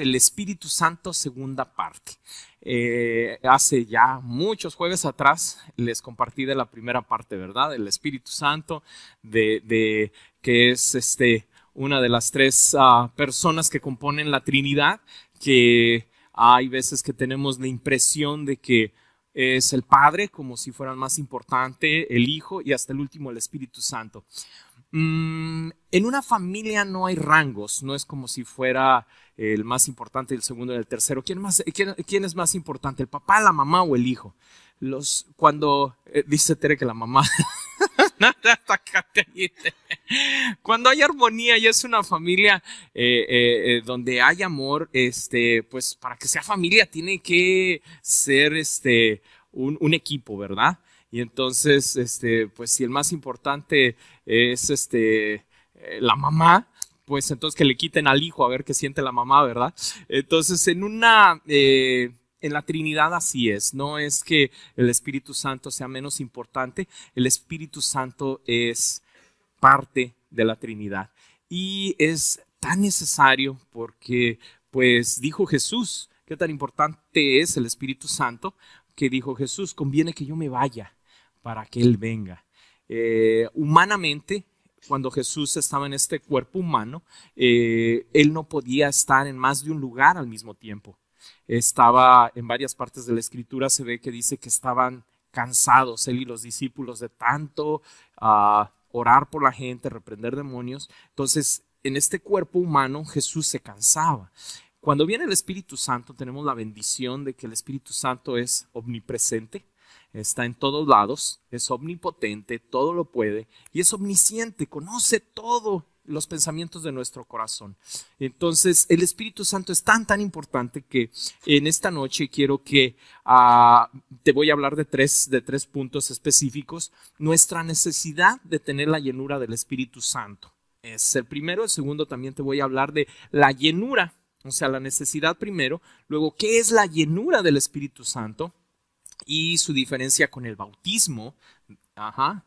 el Espíritu Santo segunda parte. Eh, hace ya muchos jueves atrás les compartí de la primera parte, ¿verdad? El Espíritu Santo, de, que es este, una de las tres ah, personas que componen la Trinidad, que hay veces que tenemos la impresión de que es el Padre como si fuera más importante, el Hijo y hasta el último el Espíritu Santo. Mm, en una familia no hay rangos, no es como si fuera el más importante, el segundo y el tercero. ¿Quién, quién, es más importante, el papá, la mamá o el hijo? Los, cuando eh, dice Tere que la mamá. cuando hay armonía y es una familia eh, eh, donde hay amor, este, pues para que sea familia tiene que ser este, un, un equipo, ¿verdad? Y entonces, este, pues si el más importante es este, la mamá, pues entonces que le quiten al hijo a ver qué siente la mamá, ¿verdad? Entonces, en una... Eh, en la Trinidad así es, no es que el Espíritu Santo sea menos importante, el Espíritu Santo es parte de la Trinidad y es tan necesario porque pues dijo Jesús, qué tan importante es el Espíritu Santo, que dijo Jesús, conviene que yo me vaya para que Él venga. Eh, humanamente cuando Jesús estaba en este cuerpo humano, eh, él no podía estar en más de un lugar al mismo tiempo. Estaba en varias partes de la escritura, se ve que dice que estaban cansados él y los discípulos de tanto ah, orar por la gente, reprender demonios. Entonces, en este cuerpo humano Jesús se cansaba. Cuando viene el Espíritu Santo, tenemos la bendición de que el Espíritu Santo es omnipresente está en todos lados, es omnipotente, todo lo puede y es omnisciente, conoce todos los pensamientos de nuestro corazón. Entonces, el Espíritu Santo es tan, tan importante que en esta noche quiero que ah, te voy a hablar de tres, de tres puntos específicos. Nuestra necesidad de tener la llenura del Espíritu Santo es el primero. El segundo también te voy a hablar de la llenura, o sea, la necesidad primero. Luego, ¿qué es la llenura del Espíritu Santo? y su diferencia con el bautismo.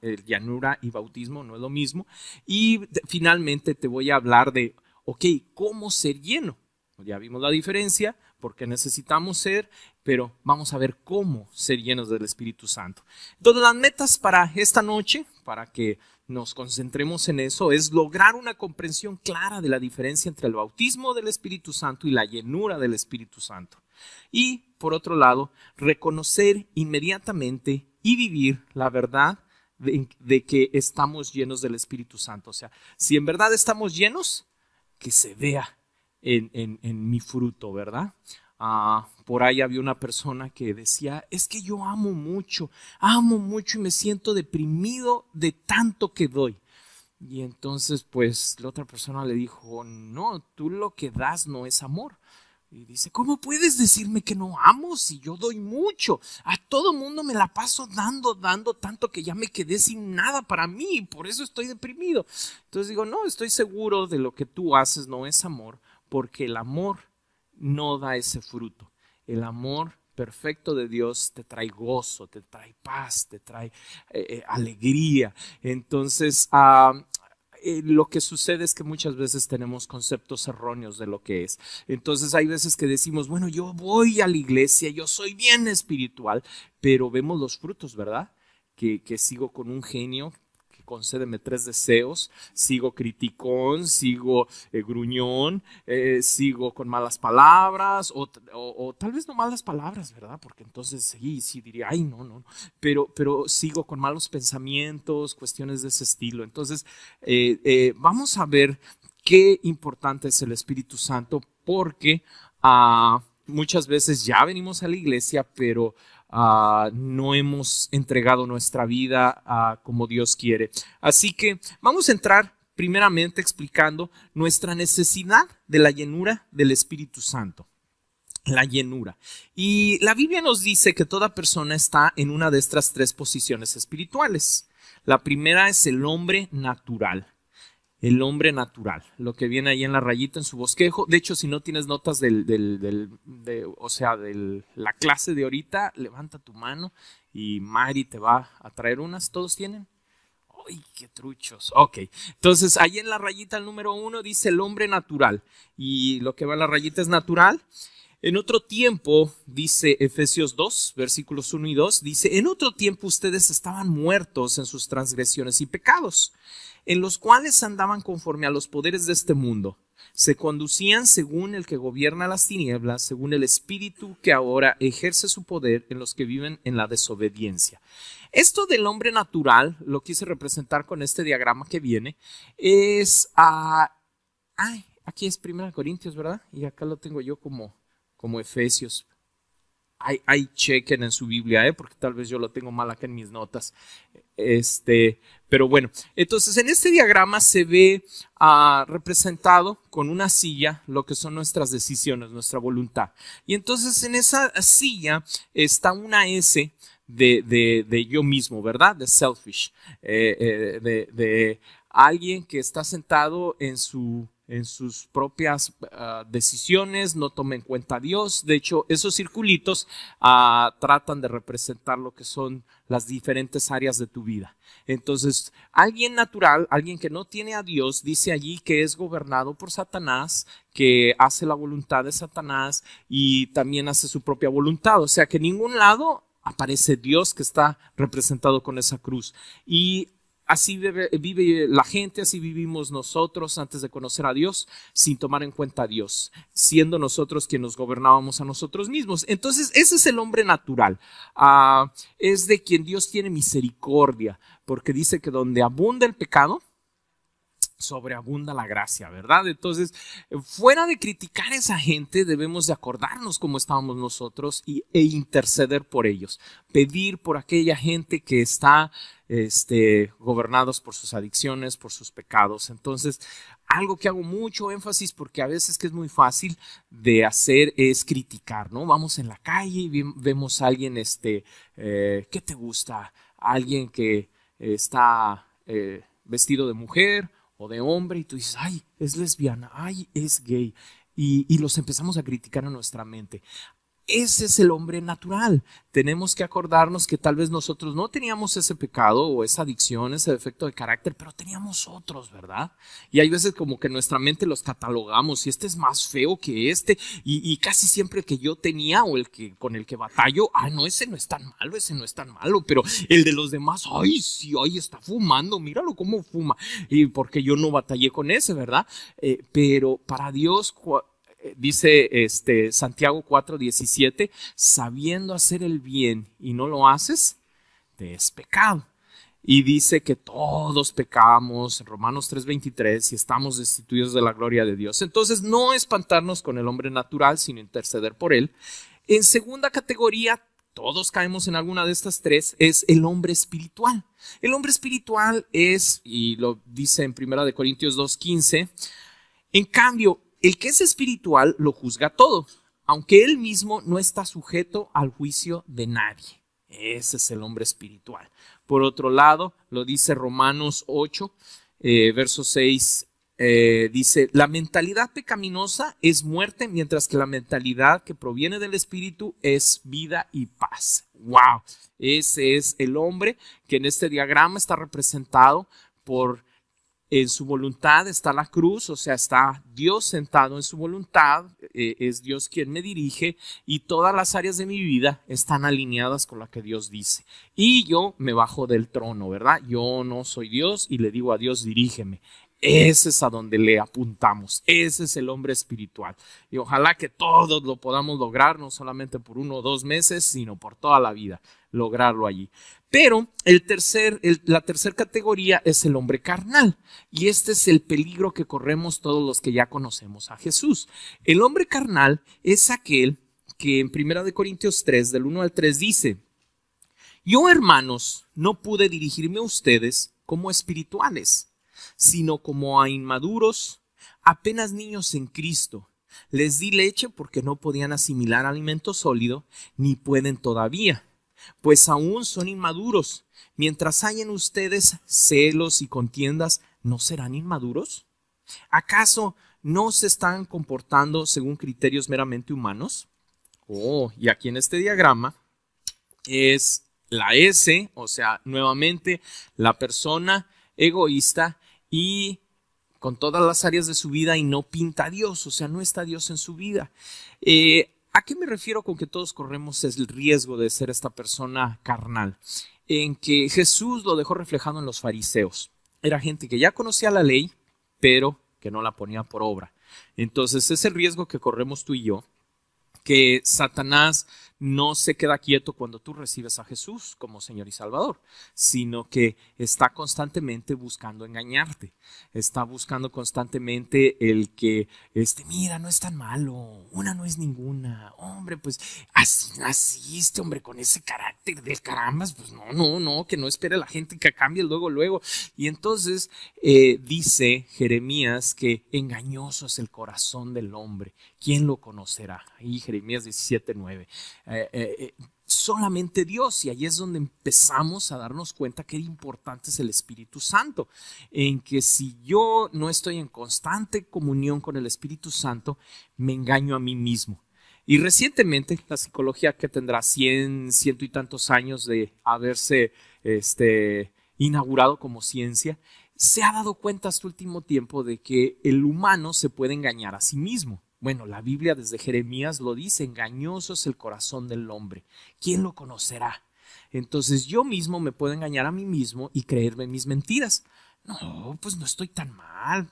el llanura y bautismo no es lo mismo. Y finalmente te voy a hablar de, ok, ¿cómo ser lleno? Ya vimos la diferencia, porque necesitamos ser, pero vamos a ver cómo ser llenos del Espíritu Santo. Entonces las metas para esta noche, para que nos concentremos en eso, es lograr una comprensión clara de la diferencia entre el bautismo del Espíritu Santo y la llenura del Espíritu Santo. Y, por otro lado, reconocer inmediatamente y vivir la verdad de, que estamos llenos del Espíritu Santo. O sea, si en verdad estamos llenos, que se vea en, en, en mi fruto, ¿verdad? Ah, por ahí había una persona que decía, es que yo amo mucho, amo mucho y me siento deprimido de tanto que doy. Y entonces, pues, la otra persona le dijo, no, tú lo que das no es amor, y dice, ¿cómo puedes decirme que no amo si yo doy mucho? A todo mundo me la paso dando, dando tanto que ya me quedé sin nada para mí y por eso estoy deprimido. Entonces digo, no, estoy seguro de lo que tú haces no es amor, porque el amor no da ese fruto. El amor perfecto de Dios te trae gozo, te trae paz, te trae eh, eh, alegría. Entonces, a ah, eh, lo que sucede es que muchas veces tenemos conceptos erróneos de lo que es. Entonces hay veces que decimos, bueno, yo voy a la iglesia, yo soy bien espiritual, pero vemos los frutos, ¿verdad? Que, que sigo con un genio concédeme tres deseos, sigo criticón, sigo eh, gruñón, eh, sigo con malas palabras, o, tal vez no malas palabras, ¿verdad? Porque entonces sí, sí diría, ay, no, no, pero, pero sigo con malos pensamientos, cuestiones de ese estilo. Entonces, eh, vamos a ver qué importante es el Espíritu Santo porque... Ah, muchas veces ya venimos a la iglesia, pero no hemos entregado nuestra vida como Dios quiere. Así que vamos a entrar primeramente explicando nuestra necesidad de la llenura del Espíritu Santo. La llenura. Y la Biblia nos dice que toda persona está en una de estas tres posiciones espirituales. La primera es el hombre natural el hombre natural, lo que viene ahí en la rayita, en su bosquejo. De hecho, si no tienes notas del, de, o sea, de la clase de ahorita, levanta tu mano y Mari te va a traer unas. ¿Todos tienen? ¡Ay, qué truchos! Ok, entonces ahí en la rayita el número uno dice el hombre natural y lo que va en la rayita es natural. En otro tiempo, dice Efesios 2, versículos 1 y 2, dice, en otro tiempo ustedes estaban muertos en sus transgresiones y pecados en los cuales andaban conforme a los poderes de este mundo, se conducían según el que gobierna las tinieblas, según el espíritu que ahora ejerce su poder en los que viven en la desobediencia. Esto del hombre natural, lo quise representar con este diagrama que viene, es a... ay, aquí es 1 Corintios, ¿verdad? Y acá lo tengo yo como, como Efesios. Hay chequen en su Biblia, ¿eh? porque tal vez yo lo tengo mal acá en mis notas. Este, pero bueno, entonces en este diagrama se ve ah, representado con una silla lo que son nuestras decisiones, nuestra voluntad. Y entonces en esa silla está una S de, de, yo mismo, ¿verdad? De selfish, eh, eh, de alguien que está sentado en su en sus propias ah, decisiones, no toma en cuenta a Dios. De hecho, esos circulitos ah, tratan de representar lo que son las diferentes áreas de tu vida. Entonces, alguien natural, alguien que no tiene a Dios, dice allí que es gobernado por Satanás, que hace la voluntad de Satanás y también hace su propia voluntad. O sea que en ningún lado aparece Dios que está representado con esa cruz. Y Así vive, la gente, así vivimos nosotros antes de conocer a Dios, sin tomar en cuenta a Dios, siendo nosotros quienes nos gobernábamos a nosotros mismos. Entonces, ese es el hombre natural. Ah, es de quien Dios tiene misericordia, porque dice que donde abunda el pecado, sobreabunda la gracia, ¿verdad? Entonces, fuera de criticar a esa gente, debemos de acordarnos cómo estábamos nosotros y, e interceder por ellos, pedir por aquella gente que está este, gobernados por sus adicciones, por sus pecados. Entonces, algo que hago mucho énfasis porque a veces que es muy fácil de hacer es criticar, ¿no? Vamos en la calle y vemos a alguien, este, eh, ¿qué te gusta? Alguien que está eh, vestido de mujer, de hombre y tú dices, ay, es lesbiana, ay, es gay. Y, y los empezamos a criticar en nuestra mente. Ese es el hombre natural. Tenemos que acordarnos que tal vez nosotros no teníamos ese pecado o esa adicción, ese defecto de carácter, pero teníamos otros, ¿verdad? Y hay veces como que nuestra mente los catalogamos y este es más feo que este y, casi siempre que yo tenía o el que con el que batallo, ah, no, ese no es tan malo, ese no es tan malo, pero el de los demás, ay, sí, ay, está fumando, míralo cómo fuma. Y porque yo no batallé con ese, ¿verdad? Eh, pero para Dios, dice este, Santiago 4:17, sabiendo hacer el bien y no lo haces, te es pecado. Y dice que todos pecamos, Romanos 3:23, y estamos destituidos de la gloria de Dios. Entonces, no espantarnos con el hombre natural, sino interceder por él. En segunda categoría, todos caemos en alguna de estas tres, es el hombre espiritual. El hombre espiritual es, y lo dice en 1 Corintios 2:15, en cambio, el que es espiritual lo juzga todo, aunque él mismo no está sujeto al juicio de nadie. Ese es el hombre espiritual. Por otro lado, lo dice Romanos 8, eh, verso 6, eh, dice, la mentalidad pecaminosa es muerte, mientras que la mentalidad que proviene del Espíritu es vida y paz. ¡Wow! Ese es el hombre que en este diagrama está representado por en su voluntad está la cruz, o sea, está Dios sentado en su voluntad, eh, es Dios quien me dirige y todas las áreas de mi vida están alineadas con la que Dios dice. Y yo me bajo del trono, ¿verdad? Yo no soy Dios y le digo a Dios, dirígeme. Ese es a donde le apuntamos, ese es el hombre espiritual. Y ojalá que todos lo podamos lograr, no solamente por uno o dos meses, sino por toda la vida lograrlo allí. Pero el tercer, la tercera categoría es el hombre carnal. Y este es el peligro que corremos todos los que ya conocemos a Jesús. El hombre carnal es aquel que en 1 Corintios 3, del 1 al 3, dice, yo hermanos, no pude dirigirme a ustedes como espirituales, sino como a inmaduros, apenas niños en Cristo. Les di leche porque no podían asimilar alimento sólido, ni pueden todavía pues aún son inmaduros. Mientras hay ustedes celos y contiendas, ¿no serán inmaduros? ¿Acaso no se están comportando según criterios meramente humanos? Oh, y aquí en este diagrama es la S, o sea, nuevamente la persona egoísta y con todas las áreas de su vida y no pinta a Dios, o sea, no está Dios en su vida. Eh, ¿A qué me refiero con que todos corremos el riesgo de ser esta persona carnal? En que Jesús lo dejó reflejado en los fariseos. Era gente que ya conocía la ley, pero que no la ponía por obra. Entonces es el riesgo que corremos tú y yo, que Satanás no se queda quieto cuando tú recibes a Jesús como Señor y Salvador, sino que está constantemente buscando engañarte, está buscando constantemente el que, este, mira, no es tan malo, una no es ninguna, hombre, pues así naciste, hombre, con ese carácter del carambas, pues no, no, no, que no espere la gente que cambie luego, luego. Y entonces eh, dice Jeremías que engañoso es el corazón del hombre, ¿quién lo conocerá? Ahí Jeremías 17, 9. Eh, eh, eh, solamente Dios. Y ahí es donde empezamos a darnos cuenta qué importante es el Espíritu Santo. En que si yo no estoy en constante comunión con el Espíritu Santo, me engaño a mí mismo. Y recientemente la psicología que tendrá 100, ciento y tantos años de haberse este, inaugurado como ciencia, se ha dado cuenta este último tiempo de que el humano se puede engañar a sí mismo. Bueno, la Biblia desde Jeremías lo dice, engañoso es el corazón del hombre. ¿Quién lo conocerá? Entonces yo mismo me puedo engañar a mí mismo y creerme mis mentiras. No, pues no estoy tan mal.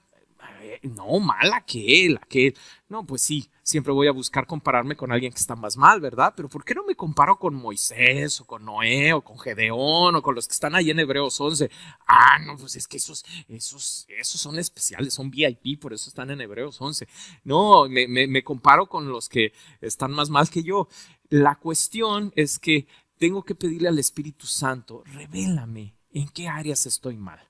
Eh, no, mala que aquel. No, pues sí, siempre voy a buscar compararme con alguien que está más mal, ¿verdad? Pero ¿por qué no me comparo con Moisés o con Noé o con Gedeón o con los que están ahí en Hebreos 11? Ah, no, pues es que esos, esos, esos son especiales, son VIP, por eso están en Hebreos 11. No, me, me comparo con los que están más mal que yo. La cuestión es que tengo que pedirle al Espíritu Santo, revélame en qué áreas estoy mal.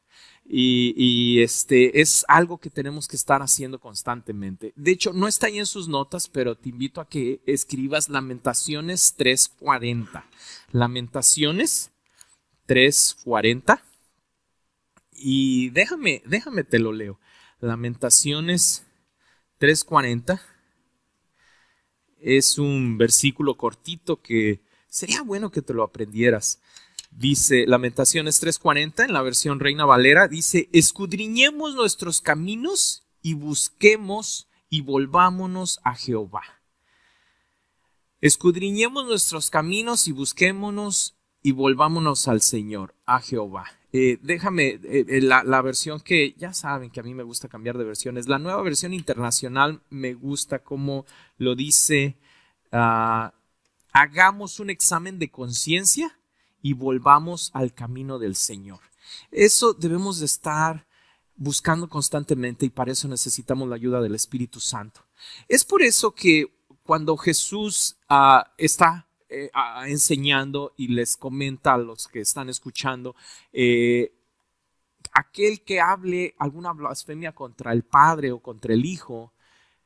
Y, este es algo que tenemos que estar haciendo constantemente. De hecho, no está ahí en sus notas, pero te invito a que escribas Lamentaciones 340. Lamentaciones 340. Y déjame, déjame te lo leo. Lamentaciones 340 es un versículo cortito que sería bueno que te lo aprendieras. Dice Lamentaciones 3:40 en la versión Reina Valera, dice, escudriñemos nuestros caminos y busquemos y volvámonos a Jehová. Escudriñemos nuestros caminos y busquémonos y volvámonos al Señor, a Jehová. Eh, déjame, eh, eh, la, versión que ya saben que a mí me gusta cambiar de versiones. La nueva versión internacional me gusta como lo dice, ah, hagamos un examen de conciencia y volvamos al camino del Señor. Eso debemos de estar buscando constantemente y para eso necesitamos la ayuda del Espíritu Santo. Es por eso que cuando Jesús ah, está eh, enseñando y les comenta a los que están escuchando, eh, aquel que hable alguna blasfemia contra el Padre o contra el Hijo,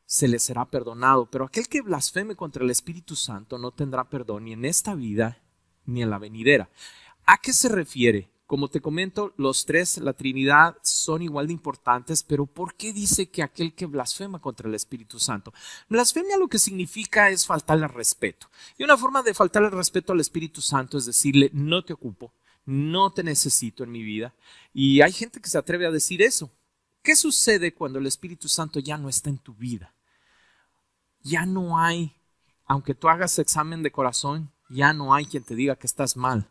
se le será perdonado, pero aquel que blasfeme contra el Espíritu Santo no tendrá perdón Y en esta vida ni en la venidera. ¿A qué se refiere? Como te comento, los tres, la Trinidad, son igual de importantes, pero ¿por qué dice que aquel que blasfema contra el Espíritu Santo? Blasfemia lo que significa es faltarle respeto. Y una forma de faltarle respeto al Espíritu Santo es decirle, no te ocupo, no te necesito en mi vida. Y hay gente que se atreve a decir eso. ¿Qué sucede cuando el Espíritu Santo ya no está en tu vida? Ya no hay, aunque tú hagas examen de corazón, ya no hay quien te diga que estás mal.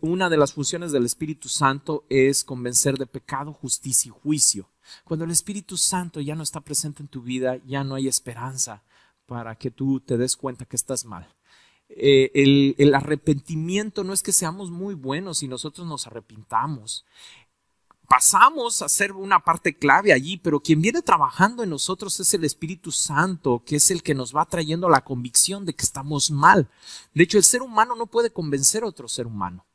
Una de las funciones del Espíritu Santo es convencer de pecado, justicia y juicio. Cuando el Espíritu Santo ya no está presente en tu vida, ya no hay esperanza para que tú te des cuenta que estás mal. Eh, el, el, arrepentimiento no es que seamos muy buenos y nosotros nos arrepintamos pasamos a ser una parte clave allí, pero quien viene trabajando en nosotros es el Espíritu Santo, que es el que nos va trayendo la convicción de que estamos mal. De hecho, el ser humano no puede convencer a otro ser humano.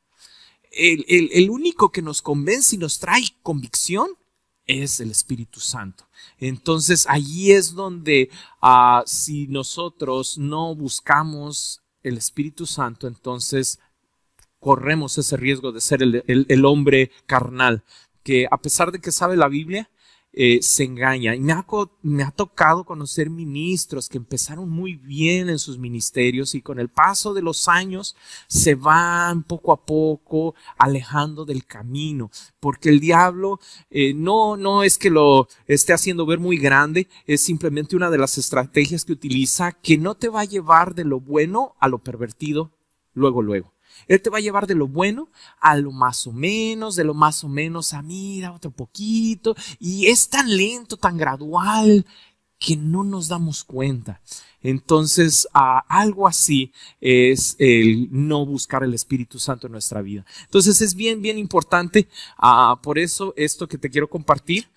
El, único que nos convence y nos trae convicción es el Espíritu Santo. Entonces, allí es donde ah, si nosotros no buscamos el Espíritu Santo, entonces corremos ese riesgo de ser el hombre carnal, que a pesar de que sabe la Biblia, eh, se engaña. Y me ha, tocado conocer ministros que empezaron muy bien en sus ministerios y con el paso de los años se van poco a poco alejando del camino, porque el diablo eh, no, no es que lo esté haciendo ver muy grande, es simplemente una de las estrategias que utiliza que no te va a llevar de lo bueno a lo pervertido luego, luego. Él te va a llevar de lo bueno a lo más o menos, de lo más o menos a mira, otro poquito. Y es tan lento, tan gradual, que no nos damos cuenta. Entonces, algo así es el no buscar el Espíritu Santo en nuestra vida. Entonces, es bien, bien importante. por eso, esto que te quiero compartir,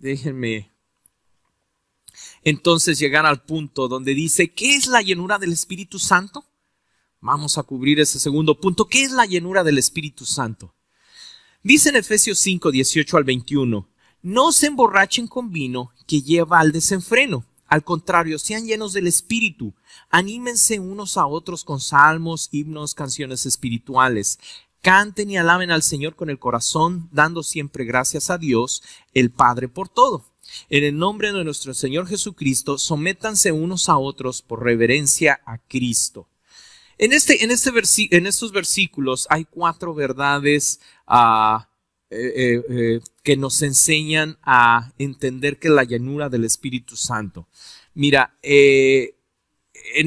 déjenme entonces llegar al punto donde dice, ¿qué es la llenura del Espíritu Santo? Vamos a cubrir ese segundo punto. ¿Qué es la llenura del Espíritu Santo? Dice en Efesios 5, 18 al 21, no se emborrachen con vino que lleva al desenfreno. Al contrario, sean llenos del Espíritu. Anímense unos a otros con salmos, himnos, canciones espirituales. Canten y alaben al Señor con el corazón, dando siempre gracias a Dios, el Padre, por todo. En el nombre de nuestro Señor Jesucristo, sométanse unos a otros por reverencia a Cristo. En, este, este en, estos versículos hay cuatro verdades ah, eh, eh, eh, que nos enseñan a entender que la llanura del Espíritu Santo. Mira, en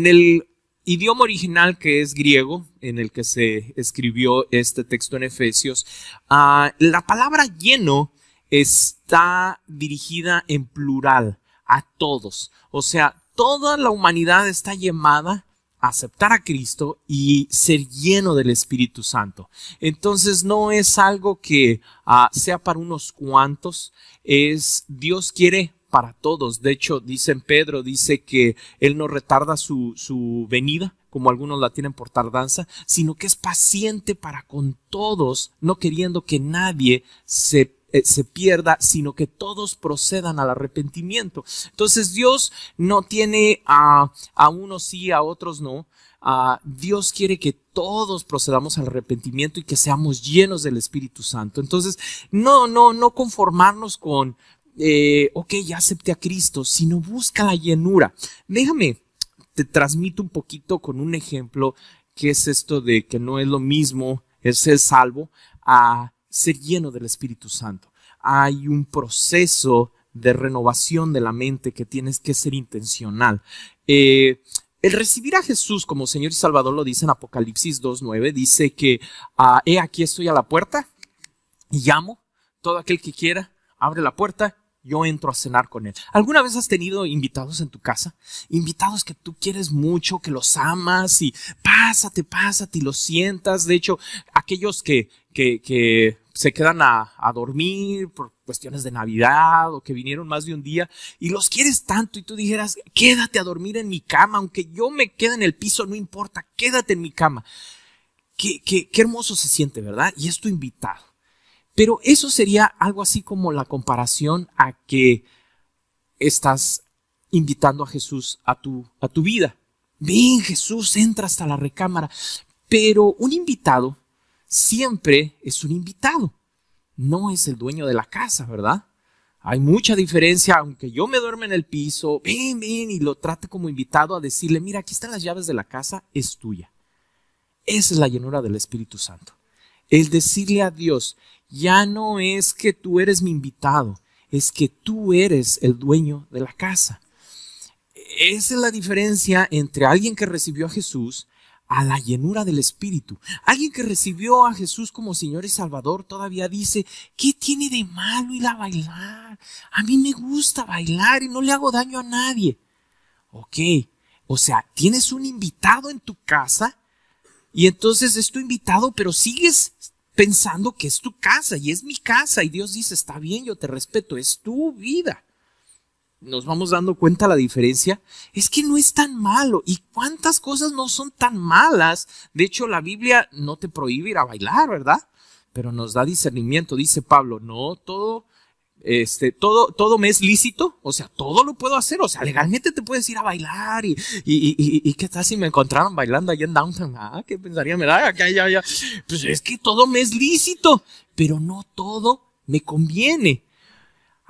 el idioma original que es griego, en el que se escribió este texto en Efesios, ah, la palabra lleno está dirigida en plural a todos. O sea, toda la humanidad está llamada aceptar a Cristo y ser lleno del Espíritu Santo. Entonces no es algo que ah, sea para unos cuantos, es Dios quiere para todos. De hecho, dicen Pedro, dice que Él no retarda su, su venida, como algunos la tienen por tardanza, sino que es paciente para con todos, no queriendo que nadie se eh, se pierda, sino que todos procedan al arrepentimiento. Entonces Dios no tiene a, a unos sí, a otros no. Ah, Dios quiere que todos procedamos al arrepentimiento y que seamos llenos del Espíritu Santo. Entonces, no, no, no conformarnos con, eh, ok, ya acepté a Cristo, sino busca la llenura. Déjame, te transmito un poquito con un ejemplo que es esto de que no es lo mismo el ser salvo a ser lleno del Espíritu Santo hay un proceso de renovación de la mente que tienes que ser intencional. Eh, el recibir a Jesús como Señor y Salvador lo dice en Apocalipsis 2.9, dice que ah, he aquí estoy a la puerta y llamo, todo aquel que quiera abre la puerta, yo entro a cenar con él. ¿Alguna vez has tenido invitados en tu casa? Invitados que tú quieres mucho, que los amas y pásate, pásate y los sientas. De hecho, aquellos que, que, que se quedan a, dormir por cuestiones de Navidad o que vinieron más de un día y los quieres tanto y tú dijeras, quédate a dormir en mi cama, aunque yo me quede en el piso, no importa, quédate en mi cama. Qué, qué, qué hermoso se siente, ¿verdad? Y es tu invitado. Pero eso sería algo así como la comparación a que estás invitando a Jesús a tu, a tu vida. Ven, Jesús, entra hasta la recámara. Pero un invitado siempre es un invitado, no es el dueño de la casa, ¿verdad? Hay mucha diferencia, aunque yo me duerme en el piso, ven, ven, y lo trate como invitado a decirle, mira, aquí están las llaves de la casa, es tuya. Esa es la llenura del Espíritu Santo. Es decirle a Dios, ya no es que tú eres mi invitado, es que tú eres el dueño de la casa. Esa es la diferencia entre alguien que recibió a Jesús a la llenura del Espíritu. Alguien que recibió a Jesús como Señor y Salvador todavía dice, ¿qué tiene de malo ir a bailar? A mí me gusta bailar y no le hago daño a nadie. Ok, o sea, tienes un invitado en tu casa y entonces es tu invitado, pero sigues pensando que es tu casa y es mi casa y Dios dice, está bien, yo te respeto, es tu vida nos vamos dando cuenta la diferencia, es que no es tan malo. ¿Y cuántas cosas no son tan malas? De hecho, la Biblia no te prohíbe ir a bailar, ¿verdad? Pero nos da discernimiento, dice Pablo, no todo, este, todo, todo me es lícito, o sea, todo lo puedo hacer, o sea, legalmente te puedes ir a bailar y, qué tal si me encontraron bailando allá en downtown, ah, qué pensaría, me ah, pues es que todo me es lícito, pero no todo me conviene.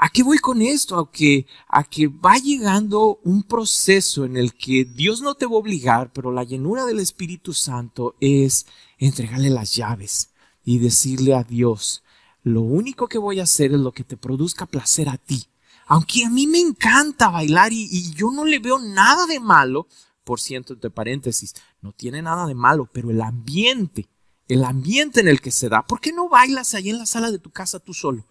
¿A qué voy con esto? A que, a que va llegando un proceso en el que Dios no te va a obligar, pero la llenura del Espíritu Santo es entregarle las llaves y decirle a Dios, lo único que voy a hacer es lo que te produzca placer a ti. Aunque a mí me encanta bailar y, yo no le veo nada de malo, por cierto, entre paréntesis, no tiene nada de malo, pero el ambiente, el ambiente en el que se da, ¿por qué no bailas ahí en la sala de tu casa tú solo?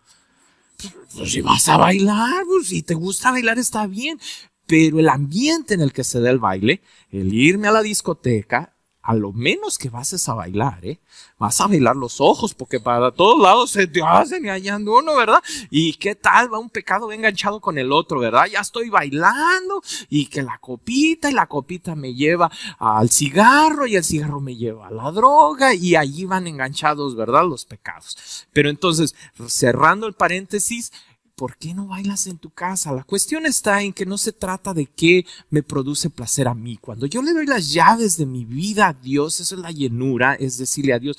Pues, si vas a bailar, pues, si te gusta bailar está bien, pero el ambiente en el que se da el baile, el irme a la discoteca, a lo menos que vas a bailar, ¿eh? Vas a bailar los ojos, porque para todos lados se te hacen y uno, ¿verdad? Y qué tal, va un pecado enganchado con el otro, ¿verdad? Ya estoy bailando y que la copita y la copita me lleva al cigarro y el cigarro me lleva a la droga y allí van enganchados, ¿verdad? Los pecados. Pero entonces, cerrando el paréntesis, ¿por qué no bailas en tu casa? La cuestión está en que no se trata de qué me produce placer a mí. Cuando yo le doy las llaves de mi vida a Dios, eso es la llenura, es decirle a Dios,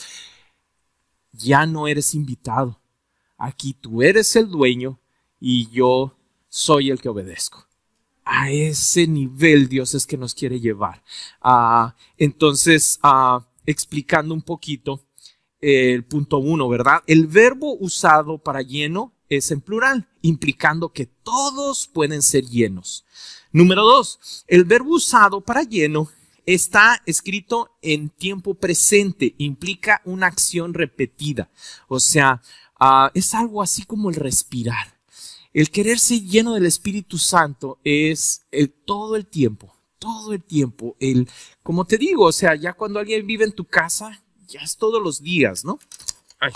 ya no eres invitado. Aquí tú eres el dueño y yo soy el que obedezco. A ese nivel Dios es que nos quiere llevar. a ah, entonces, a ah, explicando un poquito eh, el punto uno, ¿verdad? El verbo usado para lleno es en plural, implicando que todos pueden ser llenos. Número dos, el verbo usado para lleno está escrito en tiempo presente, implica una acción repetida. O sea, ah, es algo así como el respirar. El quererse lleno del Espíritu Santo es todo el tiempo, todo el tiempo. El, como te digo, o sea, ya cuando alguien vive en tu casa, ya es todos los días, ¿no? Ay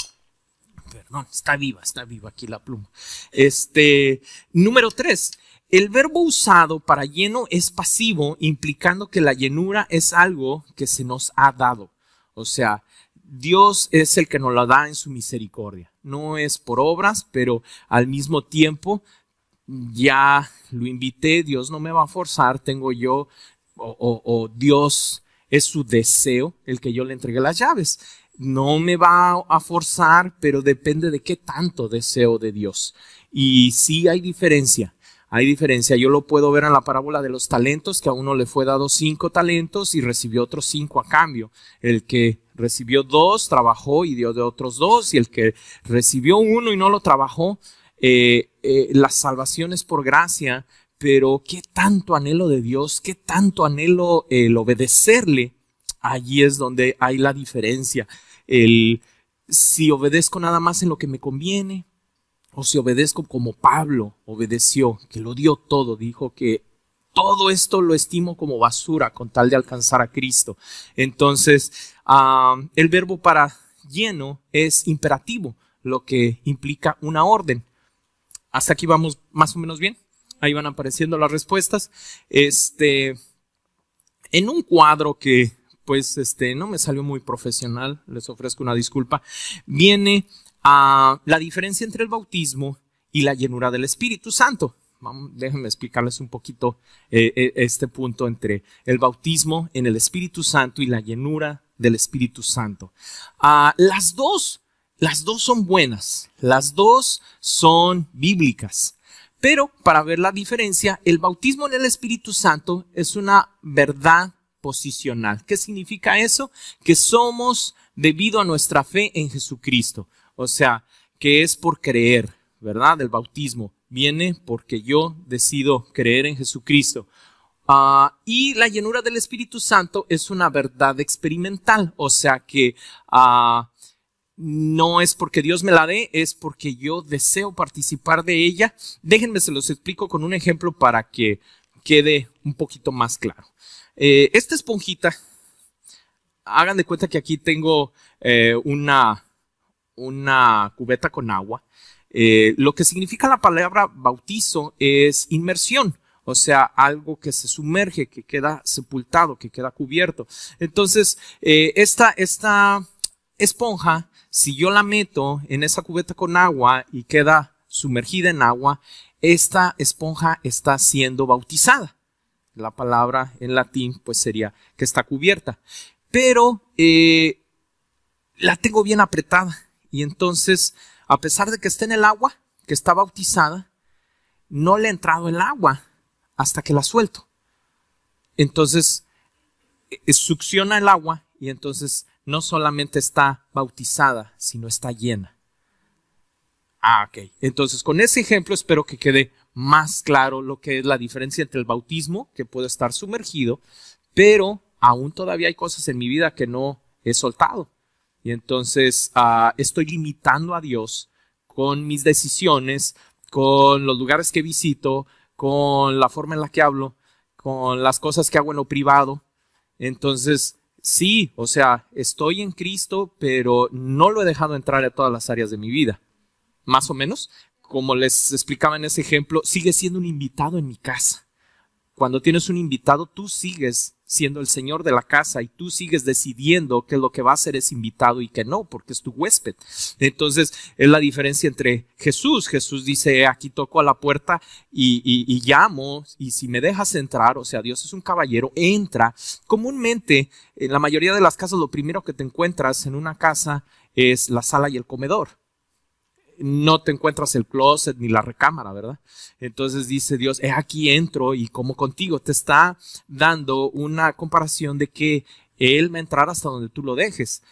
está viva, está viva aquí la pluma. Este, número tres, el verbo usado para lleno es pasivo, implicando que la llenura es algo que se nos ha dado. O sea, Dios es el que nos la da en su misericordia. No es por obras, pero al mismo tiempo ya lo invité, Dios no me va a forzar, tengo yo o, o Dios es su deseo el que yo le entregue las llaves no me va a forzar, pero depende de qué tanto deseo de Dios. Y sí hay diferencia. Hay diferencia. Yo lo puedo ver en la parábola de los talentos, que a uno le fue dado cinco talentos y recibió otros cinco a cambio. El que recibió dos, trabajó y dio de otros dos, y el que recibió uno y no lo trabajó, las eh, salvaciones eh, la salvación es por gracia, pero qué tanto anhelo de Dios, qué tanto anhelo el obedecerle, allí es donde hay la diferencia el si obedezco nada más en lo que me conviene, o si obedezco como Pablo obedeció, que lo dio todo, dijo que todo esto lo estimo como basura con tal de alcanzar a Cristo. Entonces, el verbo para lleno es imperativo, lo que implica una orden. Hasta aquí vamos más o menos bien. Ahí van apareciendo las respuestas. Este, en un cuadro que pues este, no me salió muy profesional, les ofrezco una disculpa, viene a la diferencia entre el bautismo y la llenura del Espíritu Santo. déjenme explicarles un poquito eh, eh, este punto entre el bautismo en el Espíritu Santo y la llenura del Espíritu Santo. Ah, las dos, las dos son buenas, las dos son bíblicas. Pero para ver la diferencia, el bautismo en el Espíritu Santo es una verdad posicional. ¿Qué significa eso? Que somos debido a nuestra fe en Jesucristo. O sea, que es por creer, ¿verdad? El bautismo viene porque yo decido creer en Jesucristo. Ah, y la llenura del Espíritu Santo es una verdad experimental, o sea que ah, no es porque Dios me la dé, es porque yo deseo participar de ella. Déjenme se los explico con un ejemplo para que quede un poquito más claro. Eh, esta esponjita, hagan de cuenta que aquí tengo eh, una, una cubeta con agua. Eh, lo que significa la palabra bautizo es inmersión, o sea, algo que se sumerge, que queda sepultado, que queda cubierto. Entonces, esta esponja, si yo la meto en esa cubeta con agua y queda sumergida en agua, esta esponja está siendo bautizada la palabra en latín pues sería que está cubierta. Pero eh, la tengo bien apretada y entonces, a pesar de que esté en el agua, que está bautizada, no le ha entrado el agua hasta que la suelto. Entonces, e-, succiona el agua y entonces no solamente está bautizada, sino está llena. Ah, ok. Entonces, con ese ejemplo espero que quede más claro lo que es la diferencia entre el bautismo, que puedo estar sumergido, pero aún todavía hay cosas en mi vida que no he soltado. Y entonces ah, estoy limitando a Dios con mis decisiones, con los lugares que visito, con la forma en la que hablo, con las cosas que hago en lo privado. Entonces, sí, o sea, estoy en Cristo, pero no lo he dejado entrar a todas las áreas de mi vida. Más o menos como les explicaba en ese ejemplo, sigue siendo un invitado en mi casa. Cuando tienes un invitado, tú sigues siendo el señor de la casa y tú sigues decidiendo que lo que va a hacer es invitado y que no, porque es tu huésped. Entonces, es la diferencia entre Jesús. Jesús dice, aquí toco a la puerta y, y, y llamo, y si me dejas entrar, o sea, Dios es un caballero, entra. Comúnmente, en la mayoría de las casas, lo primero que te encuentras en una casa es la sala y el comedor no te encuentras el closet ni la recámara, ¿verdad? Entonces dice Dios, aquí entro y como contigo, te está dando una comparación de que Él va a entrar hasta donde tú lo dejes.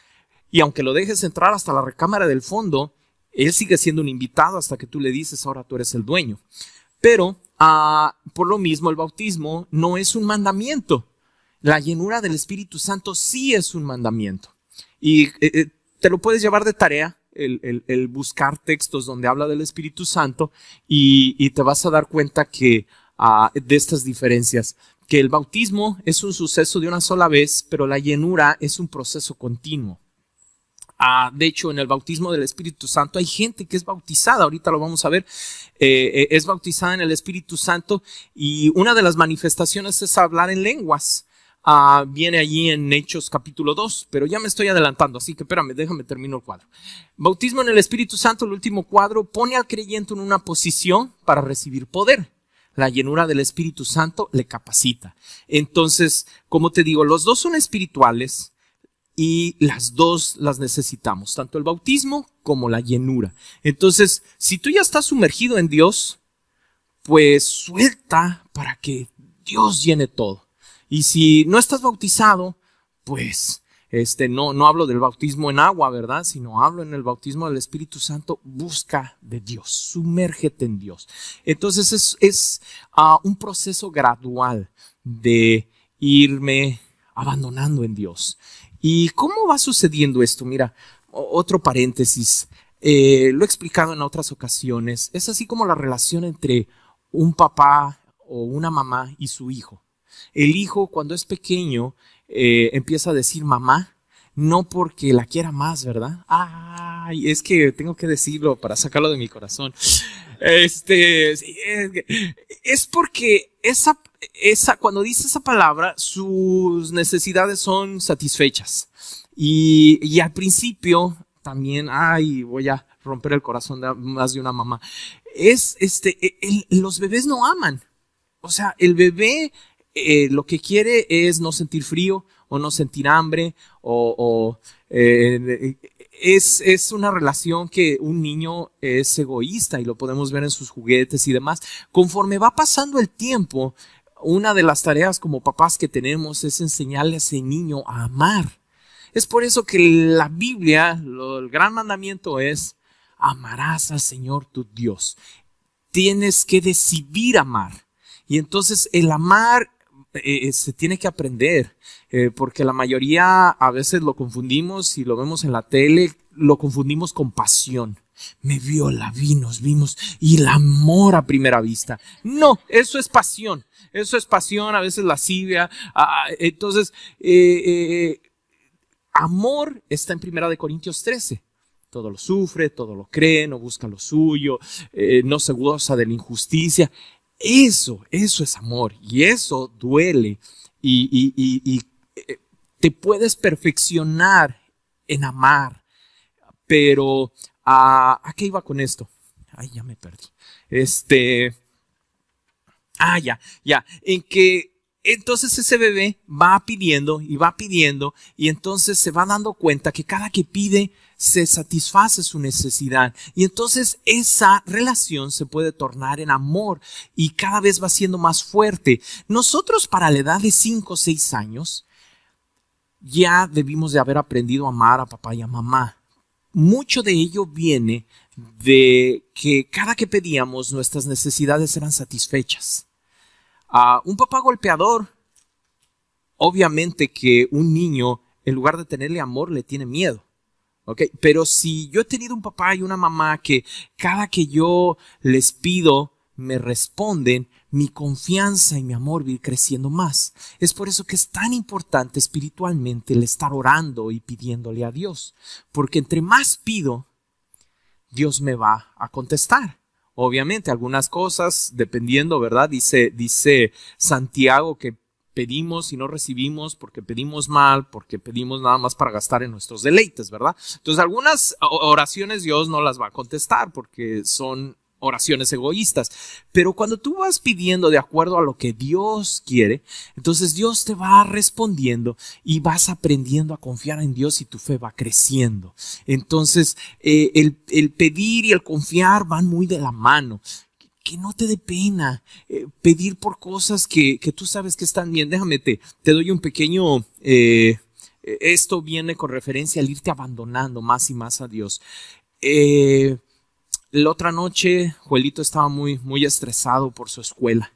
Y aunque lo dejes entrar hasta la recámara del fondo, Él sigue siendo un invitado hasta que tú le dices, ahora tú eres el dueño. Pero, ah, por lo mismo, el bautismo no es un mandamiento. La llenura del Espíritu Santo sí es un mandamiento. Y eh, eh, te lo puedes llevar de tarea el, buscar textos donde habla del Espíritu Santo y, te vas a dar cuenta que ah, de estas diferencias, que el bautismo es un suceso de una sola vez, pero la llenura es un proceso continuo. Ah, de hecho, en el bautismo del Espíritu Santo hay gente que es bautizada, ahorita lo vamos a ver, eh, eh, es bautizada en el Espíritu Santo y una de las manifestaciones es hablar en lenguas. Ah, viene allí en Hechos capítulo 2, pero ya me estoy adelantando, así que espérame, déjame termino el cuadro. Bautismo en el Espíritu Santo, el último cuadro, pone al creyente en una posición para recibir poder. La llenura del Espíritu Santo le capacita. Entonces, como te digo, los dos son espirituales, y las dos las necesitamos, tanto el bautismo como la llenura. Entonces, si tú ya estás sumergido en Dios, pues suelta para que Dios llene todo. Y si no estás bautizado, pues, este, no, no hablo del bautismo en agua, ¿verdad? Sino hablo en el bautismo del Espíritu Santo, busca de Dios, sumérgete en Dios. Entonces es, es ah, un proceso gradual de irme abandonando en Dios. ¿Y cómo va sucediendo esto? Mira, otro paréntesis. Eh, lo he explicado en otras ocasiones. Es así como la relación entre un papá o una mamá y su hijo. El hijo cuando es pequeño eh, empieza a decir mamá, no porque la quiera más, ¿verdad? Ay, es que tengo que decirlo para sacarlo de mi corazón. Este, es porque esa, esa, cuando dice esa palabra, sus necesidades son satisfechas. Y, al principio también, ay, voy a romper el corazón de más de una mamá. Es, este, e, los bebés no aman. O sea, el bebé eh, lo que quiere es no sentir frío o no sentir hambre o, eh, es, una relación que un niño es egoísta y lo podemos ver en sus juguetes y demás. Conforme va pasando el tiempo, una de las tareas como papás que tenemos es enseñarle a ese niño a amar. Es por eso que la Biblia, el gran mandamiento es, amarás al Señor tu Dios. Tienes que decidir amar. Y entonces el amar eh, se tiene que aprender, eh, porque la mayoría a veces lo confundimos y lo vemos en la tele, lo confundimos con pasión. Me la vi, nos vimos y el amor a primera vista. No, eso es pasión, eso es pasión, a veces lascivia. Ah, ah, entonces, eh, amor está en primera de Corintios 13 todo lo sufre, todo lo cree, no busca lo suyo, no se goza de la injusticia. Eso, eso es amor y eso duele y, y, y, eh, te puedes perfeccionar en amar, pero ¿a, qué iba con esto? Ay, ya me perdí. Este, ah, ya, ya, en que entonces ese bebé va pidiendo y va pidiendo y entonces se va dando cuenta que cada que pide se satisface su necesidad. Y entonces esa relación se puede tornar en amor y cada vez va siendo más fuerte. Nosotros para la edad de 5 o 6 años ya debimos de haber aprendido a amar a papá y a mamá. Mucho de ello viene de que cada que pedíamos nuestras necesidades eran satisfechas. a un papá golpeador, obviamente que un niño, en lugar de tenerle amor, le tiene miedo. Pero si yo he tenido un papá y una mamá que cada que yo les pido me responden, mi confianza y mi amor va creciendo más. Es por eso que es tan importante espiritualmente el estar orando y pidiéndole a Dios, porque entre más pido, Dios me va a contestar. Obviamente, algunas cosas, dependiendo, ¿verdad? Dice, dice Santiago que pedimos y no recibimos porque pedimos mal, porque pedimos nada más para gastar en nuestros deleites, ¿verdad? Entonces algunas oraciones Dios no las va a contestar porque son oraciones egoístas. Pero cuando tú vas pidiendo de acuerdo a lo que Dios quiere, entonces Dios te va respondiendo y vas aprendiendo a confiar en Dios y tu fe va creciendo. Entonces eh, el, el pedir y el confiar van muy de la mano que no te dé pena eh, pedir por cosas que, que, tú sabes que están bien. Déjame, te, te doy un pequeño... Eh, esto viene con referencia al irte abandonando más y más a Dios. Eh, la otra noche, Juelito estaba muy, muy estresado por su escuela,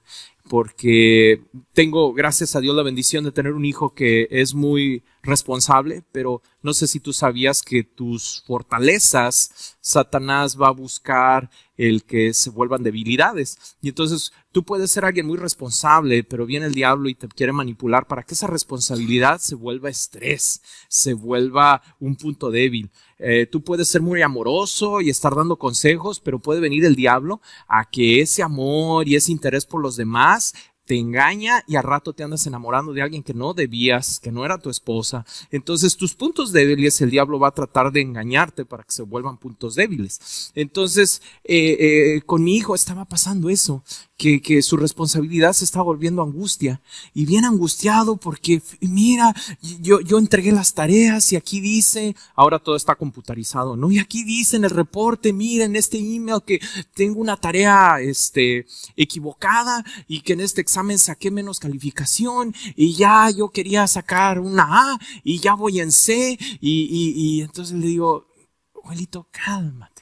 porque tengo, gracias a Dios, la bendición de tener un hijo que es muy responsable, pero no sé si tú sabías que tus fortalezas, Satanás va a buscar el que se vuelvan debilidades. Y entonces tú puedes ser alguien muy responsable, pero viene el diablo y te quiere manipular para que esa responsabilidad se vuelva estrés, se vuelva un punto débil. Eh, tú puedes ser muy amoroso y estar dando consejos, pero puede venir el diablo a que ese amor y ese interés por los demás te engaña y al rato te andas enamorando de alguien que no debías, que no era tu esposa. Entonces tus puntos débiles, el diablo va a tratar de engañarte para que se vuelvan puntos débiles. Entonces, eh, eh, con mi hijo estaba pasando eso, que, su responsabilidad se está volviendo angustia y bien angustiado porque, mira, yo, yo entregué las tareas y aquí dice, ahora todo está computarizado, ¿no? Y aquí dice en el reporte, mira en este email que tengo una tarea, este, equivocada y que en este examen me saqué menos calificación y ya yo quería sacar una A y ya voy en C y, y entonces le digo, abuelito, cálmate.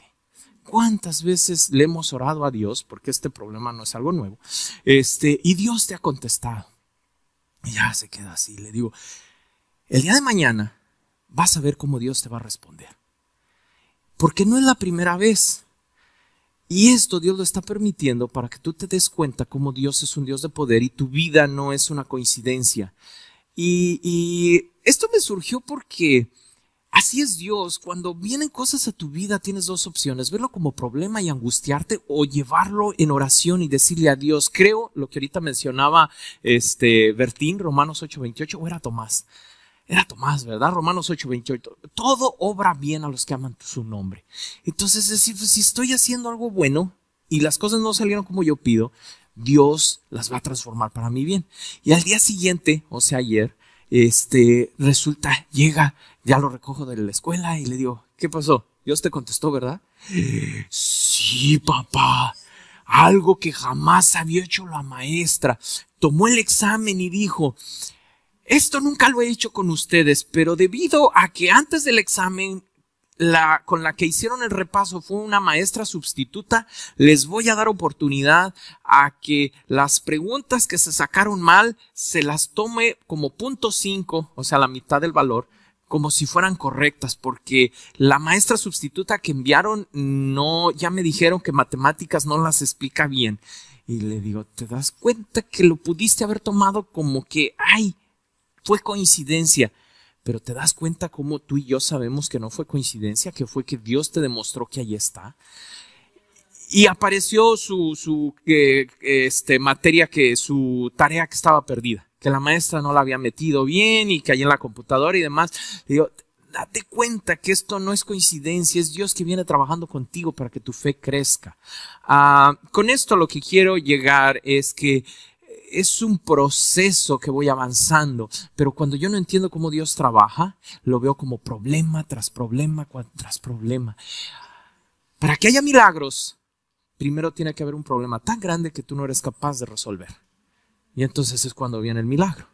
¿Cuántas veces le hemos orado a Dios? Porque este problema no es algo nuevo. Este, y Dios te ha contestado. Y ya se queda así. Le digo, el día de mañana vas a ver cómo Dios te va a responder. Porque no es la primera vez y esto Dios lo está permitiendo para que tú te des cuenta como Dios es un Dios de poder y tu vida no es una coincidencia. Y, y esto me surgió porque así es Dios. Cuando vienen cosas a tu vida tienes dos opciones, verlo como problema y angustiarte o llevarlo en oración y decirle a Dios, creo lo que ahorita mencionaba este Bertín, Romanos 8:28, o era Tomás. Era Tomás, ¿verdad? Romanos 8, 28. Todo obra bien a los que aman su nombre. Entonces, decir, si estoy haciendo algo bueno y las cosas no salieron como yo pido, Dios las va a transformar para mi bien. Y al día siguiente, o sea, ayer, este, resulta, llega, ya lo recojo de la escuela y le digo, ¿qué pasó? Dios te contestó, ¿verdad? Sí, papá. Algo que jamás había hecho la maestra. Tomó el examen y dijo, esto nunca lo he hecho con ustedes, pero debido a que antes del examen la, con la que hicieron el repaso fue una maestra sustituta, les voy a dar oportunidad a que las preguntas que se sacaron mal se las tome como punto 5, o sea, la mitad del valor, como si fueran correctas, porque la maestra sustituta que enviaron no, ya me dijeron que matemáticas no las explica bien. Y le digo, ¿te das cuenta que lo pudiste haber tomado como que, ay, fue coincidencia. Pero te das cuenta cómo tú y yo sabemos que no fue coincidencia, que fue que Dios te demostró que ahí está. Y apareció su, su eh, este, materia, que su tarea que estaba perdida, que la maestra no la había metido bien y que ahí en la computadora y demás. digo, date cuenta que esto no es coincidencia, es Dios que viene trabajando contigo para que tu fe crezca. Ah, con esto lo que quiero llegar es que es un proceso que voy avanzando, pero cuando yo no entiendo cómo Dios trabaja, lo veo como problema tras problema tras problema. Para que haya milagros, primero tiene que haber un problema tan grande que tú no eres capaz de resolver. Y entonces es cuando viene el milagro.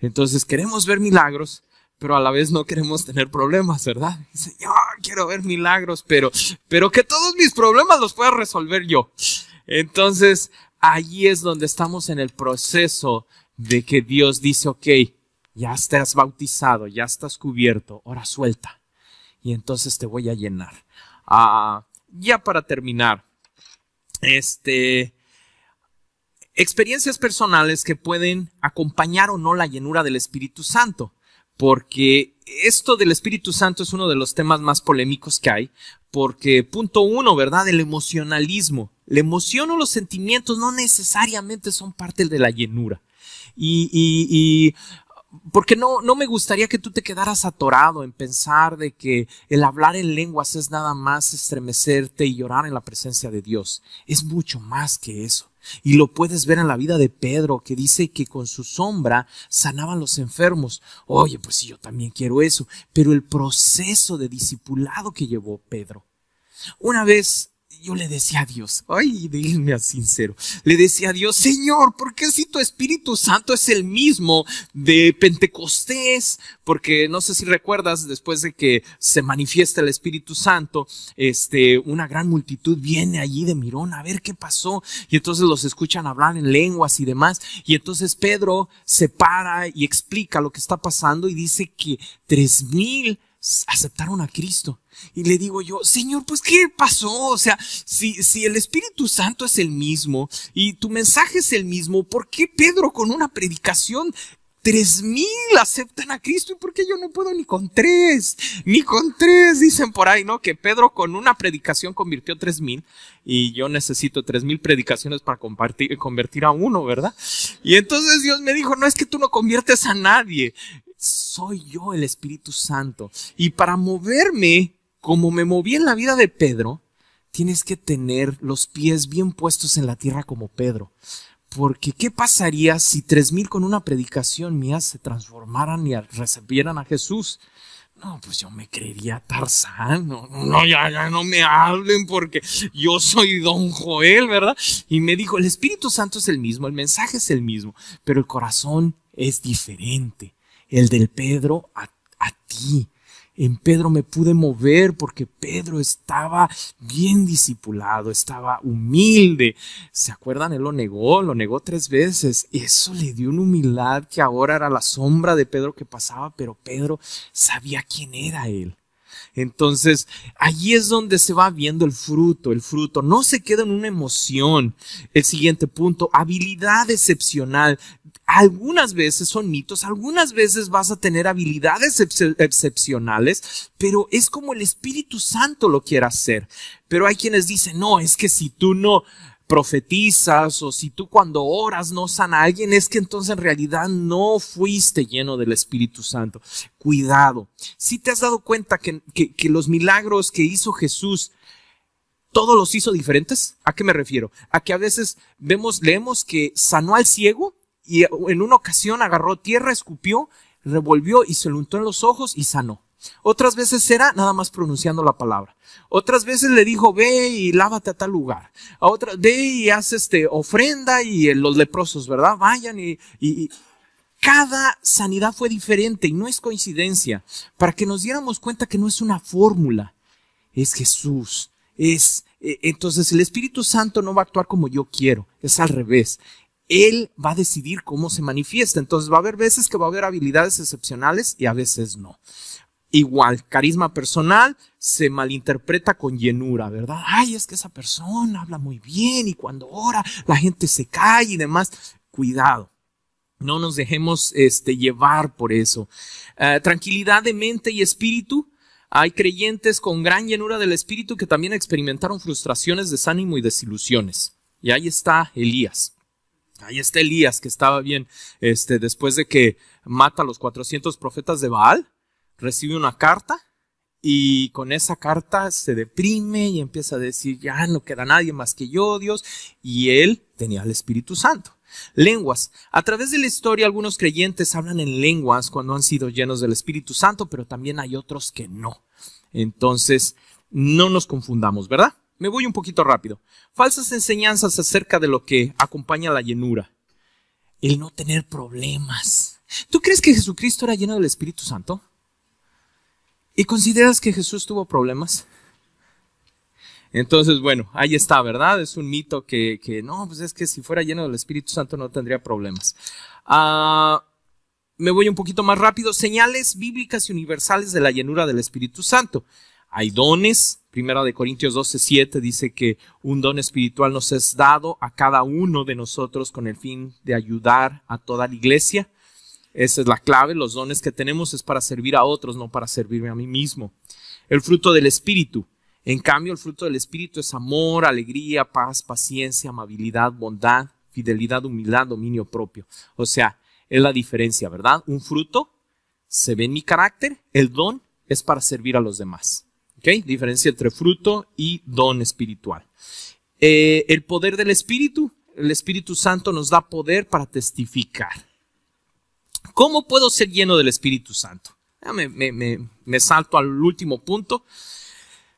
Entonces queremos ver milagros, pero a la vez no queremos tener problemas, ¿verdad? Señor, quiero ver milagros, pero, pero que todos mis problemas los pueda resolver yo. Entonces, Allí es donde estamos en el proceso de que Dios dice, ok, ya estás bautizado, ya estás cubierto, ahora suelta. Y entonces te voy a llenar. Ah, ya para terminar, este, experiencias personales que pueden acompañar o no la llenura del Espíritu Santo, porque esto del Espíritu Santo es uno de los temas más polémicos que hay, porque punto uno, ¿verdad? El emocionalismo. La emoción o los sentimientos no necesariamente son parte de la llenura. Y, y, y porque no, no me gustaría que tú te quedaras atorado en pensar de que el hablar en lenguas es nada más estremecerte y llorar en la presencia de Dios. Es mucho más que eso. Y lo puedes ver en la vida de Pedro, que dice que con su sombra sanaban los enfermos. Oye, pues sí, yo también quiero eso. Pero el proceso de discipulado que llevó Pedro. Una vez yo le decía a Dios, ay, a sincero, le decía a Dios, Señor, ¿por qué si tu Espíritu Santo es el mismo de Pentecostés? Porque no sé si recuerdas, después de que se manifiesta el Espíritu Santo, este, una gran multitud viene allí de Mirón a ver qué pasó, y entonces los escuchan hablar en lenguas y demás, y entonces Pedro se para y explica lo que está pasando y dice que tres mil aceptaron a Cristo. Y le digo yo, Señor, pues ¿qué pasó? O sea, si, si el Espíritu Santo es el mismo y tu mensaje es el mismo, ¿por qué Pedro con una predicación tres mil aceptan a Cristo y por qué yo no puedo ni con tres, ni con tres, dicen por ahí, ¿no? Que Pedro con una predicación convirtió tres mil y yo necesito tres mil predicaciones para convertir a uno, ¿verdad? Y entonces Dios me dijo, no es que tú no conviertes a nadie, soy yo el Espíritu Santo. Y para moverme como me moví en la vida de Pedro, tienes que tener los pies bien puestos en la tierra como Pedro. Porque, ¿qué pasaría si tres mil con una predicación mía se transformaran y recibieran a Jesús? No, pues yo me creería Tarzán. No, no, ya, ya no me hablen porque yo soy don Joel, ¿verdad? Y me dijo, el Espíritu Santo es el mismo, el mensaje es el mismo, pero el corazón es diferente el del Pedro a, ti. En Pedro me pude mover porque Pedro estaba bien discipulado, estaba humilde. ¿Se acuerdan? Él lo negó, lo negó tres veces. Eso le dio una humildad que ahora era la sombra de Pedro que pasaba, pero Pedro sabía quién era él. Entonces, allí es donde se va viendo el fruto, el fruto. No se queda en una emoción. El siguiente punto, habilidad excepcional algunas veces son mitos, algunas veces vas a tener habilidades excepcionales, pero es como el Espíritu Santo lo quiera hacer. Pero hay quienes dicen, no, es que si tú no profetizas o si tú cuando oras no sana a alguien, es que entonces en realidad no fuiste lleno del Espíritu Santo. Cuidado. Si te has dado cuenta que, que, que los milagros que hizo Jesús todos los hizo diferentes. ¿A qué me refiero? A que a veces vemos, leemos que sanó al ciego y en una ocasión agarró tierra, escupió, revolvió y se lo untó en los ojos y sanó. Otras veces era nada más pronunciando la palabra. Otras veces le dijo, ve y lávate a tal lugar. A ve y haz este ofrenda y eh, los leprosos, ¿verdad? Vayan y, y, cada sanidad fue diferente y no es coincidencia. Para que nos diéramos cuenta que no es una fórmula. Es Jesús. Es, eh, entonces el Espíritu Santo no va a actuar como yo quiero. Es al revés. Él va a decidir cómo se manifiesta. Entonces va a haber veces que va a haber habilidades excepcionales y a veces no. Igual, carisma personal se malinterpreta con llenura, ¿verdad? Ay, es que esa persona habla muy bien y cuando ora la gente se cae y demás. Cuidado. No nos dejemos este, llevar por eso. Eh, tranquilidad de mente y espíritu. Hay creyentes con gran llenura del espíritu que también experimentaron frustraciones, desánimo y desilusiones. Y ahí está Elías. Ahí está Elías que estaba bien, este, después de que mata a los 400 profetas de Baal, recibe una carta y con esa carta se deprime y empieza a decir, ya no queda nadie más que yo, Dios, y él tenía el Espíritu Santo. Lenguas. A través de la historia algunos creyentes hablan en lenguas cuando han sido llenos del Espíritu Santo, pero también hay otros que no. Entonces, no nos confundamos, ¿verdad? Me voy un poquito rápido. Falsas enseñanzas acerca de lo que acompaña la llenura. El no tener problemas. ¿Tú crees que Jesucristo era lleno del Espíritu Santo? ¿Y consideras que Jesús tuvo problemas? Entonces, bueno, ahí está, ¿verdad? Es un mito que, que no, pues es que si fuera lleno del Espíritu Santo no tendría problemas. Ah, me voy un poquito más rápido. Señales bíblicas y universales de la llenura del Espíritu Santo. Hay dones. Primera de Corintios 12, 7 dice que un don espiritual nos es dado a cada uno de nosotros con el fin de ayudar a toda la iglesia. Esa es la clave. Los dones que tenemos es para servir a otros, no para servirme a mí mismo. El fruto del Espíritu. En cambio, el fruto del Espíritu es amor, alegría, paz, paciencia, amabilidad, bondad, fidelidad, humildad, dominio propio. O sea, es la diferencia, ¿verdad? Un fruto se ve en mi carácter, el don es para servir a los demás. Diferencia entre fruto y don espiritual. Eh, el poder del Espíritu. El Espíritu Santo nos da poder para testificar. ¿Cómo puedo ser lleno del Espíritu Santo? Ah, me, me salto al último punto.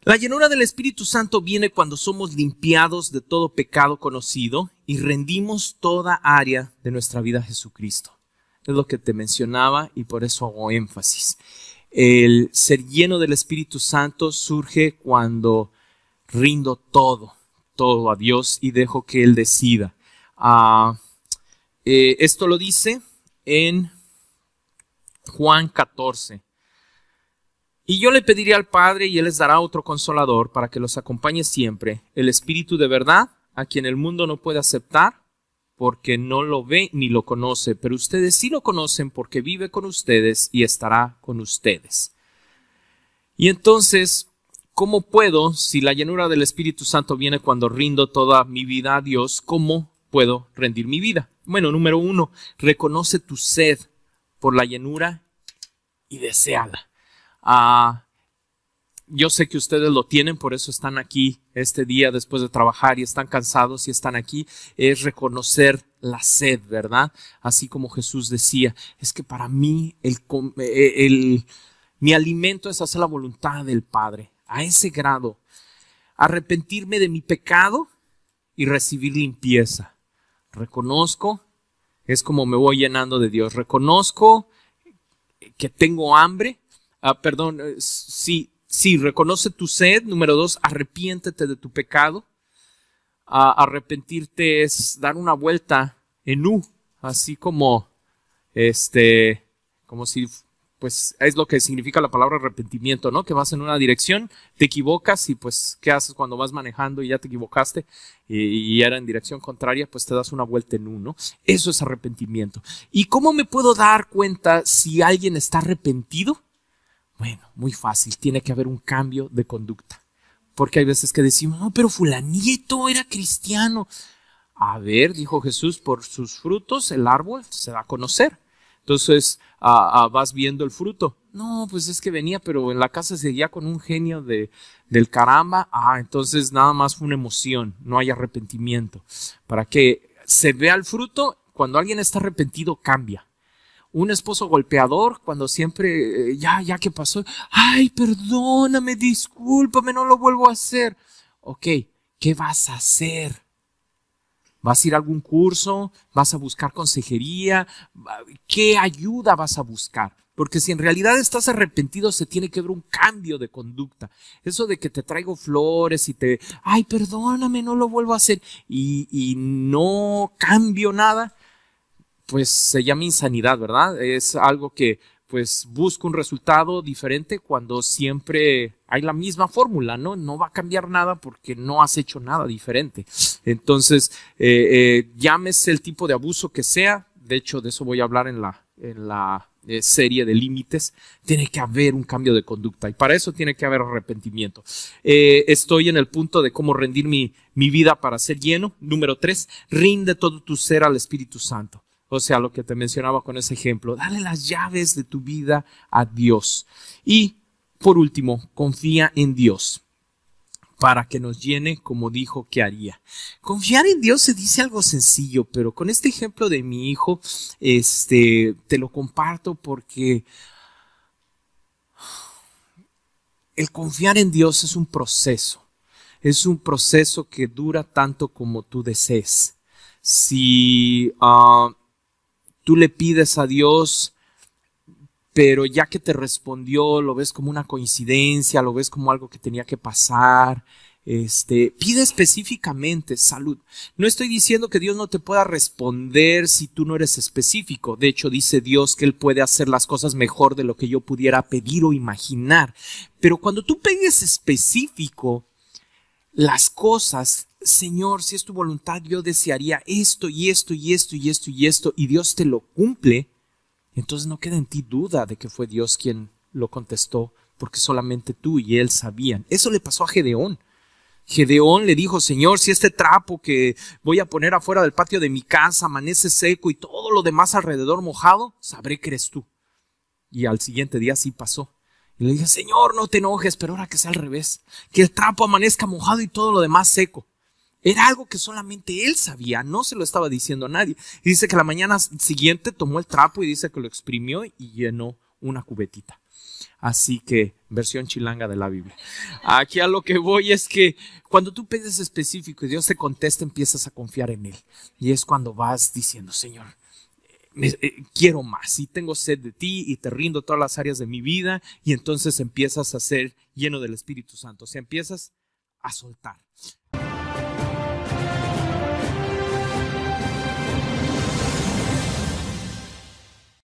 La llenura del Espíritu Santo viene cuando somos limpiados de todo pecado conocido y rendimos toda área de nuestra vida a Jesucristo. Es lo que te mencionaba y por eso hago énfasis. El ser lleno del Espíritu Santo surge cuando rindo todo, todo a Dios y dejo que Él decida. Ah, eh, esto lo dice en Juan 14. Y yo le pediré al Padre y Él les dará otro consolador para que los acompañe siempre, el Espíritu de verdad, a quien el mundo no puede aceptar porque no lo ve ni lo conoce, pero ustedes sí lo conocen porque vive con ustedes y estará con ustedes. Y entonces, ¿cómo puedo, si la llenura del Espíritu Santo viene cuando rindo toda mi vida a Dios, cómo puedo rendir mi vida? Bueno, número uno, reconoce tu sed por la llenura y deseala. Ah, yo sé que ustedes lo tienen, por eso están aquí este día después de trabajar y están cansados y están aquí, es reconocer la sed, ¿verdad? Así como Jesús decía, es que para mí el, eh, el, mi alimento es hacer la voluntad del Padre, a ese grado, arrepentirme de mi pecado y recibir limpieza. Reconozco, es como me voy llenando de Dios, reconozco que tengo hambre, ah, perdón, eh, sí, Sí, reconoce tu sed. Número dos, arrepiéntete de tu pecado. Ah, arrepentirte es dar una vuelta en U, así como este, como si, pues es lo que significa la palabra arrepentimiento, ¿no? Que vas en una dirección, te equivocas y pues, ¿qué haces cuando vas manejando y ya te equivocaste y, y era en dirección contraria? Pues te das una vuelta en U, ¿no? Eso es arrepentimiento. ¿Y cómo me puedo dar cuenta si alguien está arrepentido? Bueno, muy fácil, tiene que haber un cambio de conducta. Porque hay veces que decimos, no, pero fulanito era cristiano. A ver, dijo Jesús, por sus frutos el árbol se da a conocer. Entonces ah, ah, vas viendo el fruto. No, pues es que venía, pero en la casa seguía con un genio de, del caramba. Ah, entonces nada más fue una emoción, no hay arrepentimiento. Para que se vea el fruto, cuando alguien está arrepentido, cambia un esposo golpeador cuando siempre, eh, ya, ya que pasó, ay, perdóname, discúlpame, no lo vuelvo a hacer. Ok, ¿qué vas a hacer? ¿Vas a ir a algún curso? ¿Vas a buscar consejería? ¿Qué ayuda vas a buscar? Porque si en realidad estás arrepentido, se tiene que ver un cambio de conducta. Eso de que te traigo flores y te, ay, perdóname, no lo vuelvo a hacer, y, y no cambio nada, pues se llama insanidad, ¿verdad? Es algo que pues busca un resultado diferente cuando siempre hay la misma fórmula, ¿no? No va a cambiar nada porque no has hecho nada diferente. Entonces, eh, eh, llámese el tipo de abuso que sea, de hecho de eso voy a hablar en la, en la eh, serie de límites, tiene que haber un cambio de conducta y para eso tiene que haber arrepentimiento. estoy en el punto de cómo rendir mi, mi vida para ser lleno. Número tres, rinde todo tu ser al Espíritu Santo. O sea, lo que te mencionaba con ese ejemplo, dale las llaves de tu vida a Dios. Y por último, confía en Dios para que nos llene como dijo que haría. Confiar en Dios se dice algo sencillo, pero con este ejemplo de mi hijo, este, te lo comparto porque el confiar en Dios es un proceso. Es un proceso que dura tanto como tú desees. Si ah, tú le pides a Dios, pero ya que te respondió, lo ves como una coincidencia, lo ves como algo que tenía que pasar. Este, pide específicamente salud. No estoy diciendo que Dios no te pueda responder si tú no eres específico. De hecho, dice Dios que Él puede hacer las cosas mejor de lo que yo pudiera pedir o imaginar. Pero cuando tú pides específico, las cosas Señor, si es tu voluntad, yo desearía esto y esto y esto y esto y esto, y Dios te lo cumple, entonces no queda en ti duda de que fue Dios quien lo contestó, porque solamente tú y él sabían. Eso le pasó a Gedeón. Gedeón le dijo, Señor, si este trapo que voy a poner afuera del patio de mi casa amanece seco y todo lo demás alrededor mojado, sabré que eres tú. Y al siguiente día sí pasó. Y le dije, Señor, no te enojes, pero ahora que sea al revés, que el trapo amanezca mojado y todo lo demás seco. Era algo que solamente él sabía, no se lo estaba diciendo a nadie. Y dice que la mañana siguiente tomó el trapo y dice que lo exprimió y llenó una cubetita. Así que, versión chilanga de la Biblia. Aquí a lo que voy es que cuando tú pides específico y Dios te contesta, empiezas a confiar en Él. Y es cuando vas diciendo, Señor, eh, quiero más y tengo sed de ti y te rindo todas las áreas de mi vida y entonces empiezas a ser lleno del Espíritu Santo, o sea, empiezas a soltar.